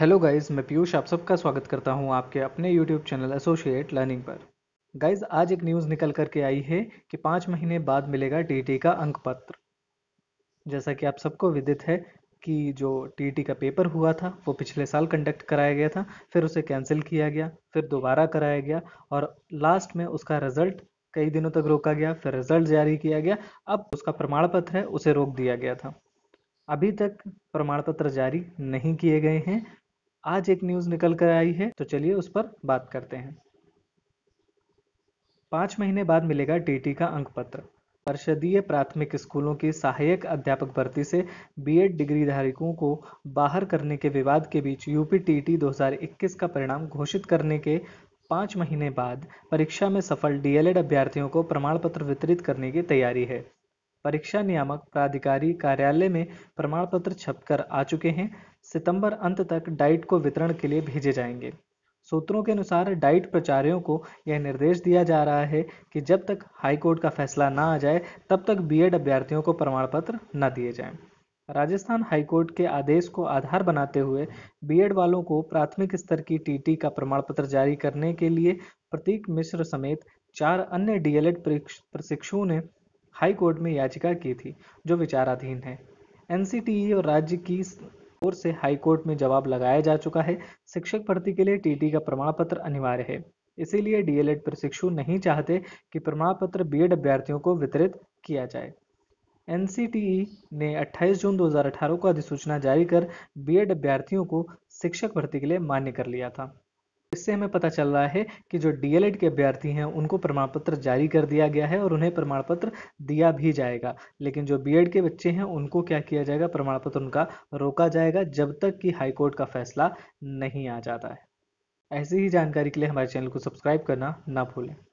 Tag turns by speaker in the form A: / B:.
A: Hello guys मैं पीयूष आप सबका स्वागत करता हूं आपके अपने यूट्यूब चैनल एसोसिएट लर्निंग पर गाइस आज एक न्यूज़ निकल करके आई है कि पाँच महीने बाद मिलेगा टीटी का अंक पत्र जैसा कि आप सबको विदित है कि जो टीटी का पेपर हुआ था वो पिछले साल कंडक्ट कराया गया था फिर उसे कैंसिल किया गया फिर दोबारा कराया गया और लास्ट में उसका रिजल्ट कई दिनों तक रोका गया फिर रिजल्ट जारी किया गया अब उसका प्रमाण पत्र है उसे रोक दिया गया था अभी तक प्रमाण पत्र जारी नहीं किए गए हैं आज एक न्यूज निकल कर आई है तो चलिए उस पर बात करते हैं पांच महीने बाद मिलेगा टीटी का अंक पत्र पर्षदीय प्राथमिक स्कूलों की सहायक अध्यापक भर्ती से बीएड डिग्री धारकों को बाहर करने के विवाद के बीच यूपी टीटी 2021 का परिणाम घोषित करने के पांच महीने बाद परीक्षा में सफल डीएलएड अभ्यर्थियों को प्रमाण पत्र वितरित करने की तैयारी है परीक्षा नियामक प्राधिकारी कार्यालय में प्रमाण पत्र छपकर आ चुके हैं सितंबर अंत तक डाइट को वितरण के लिए भेजे जाएंगे सूत्रों के अनुसार डाइट प्रचारियों को यह निर्देश दिया जा रहा है कि जब तक हाईकोर्ट का फैसला ना आ जाए तब तक बी अभ्यर्थियों को प्रमाण पत्र न दिए जाएं। राजस्थान हाईकोर्ट के आदेश को आधार बनाते हुए बीएड वालों को प्राथमिक स्तर की टीटी का प्रमाण पत्र जारी करने के लिए प्रतीक मिश्र समेत चार अन्य डीएलएड प्रशिक्षुओं ने हाईकोर्ट में याचिका की थी जो विचाराधीन है एनसीटीई e और राज्य की ओर से हाईकोर्ट में जवाब लगाया जा चुका है शिक्षक भर्ती के लिए टीटी का प्रमाण पत्र अनिवार्य है इसीलिए डीएलएड प्रशिक्षु नहीं चाहते कि प्रमाण पत्र बी अभ्यर्थियों को वितरित किया जाए एन ने 28 जून 2018 को अधिसूचना जारी कर बी अभ्यर्थियों को शिक्षक भर्ती के लिए मान्य कर लिया था इससे हमें पता चल रहा है कि जो डीएलएड के अभ्यर्थी हैं उनको प्रमाण पत्र जारी कर दिया गया है और उन्हें प्रमाण पत्र दिया भी जाएगा लेकिन जो बीएड के बच्चे हैं उनको क्या किया जाएगा प्रमाण पत्र उनका रोका जाएगा जब तक कि हाईकोर्ट का फैसला नहीं आ जाता है ऐसी ही जानकारी के लिए हमारे चैनल को सब्सक्राइब करना ना भूलें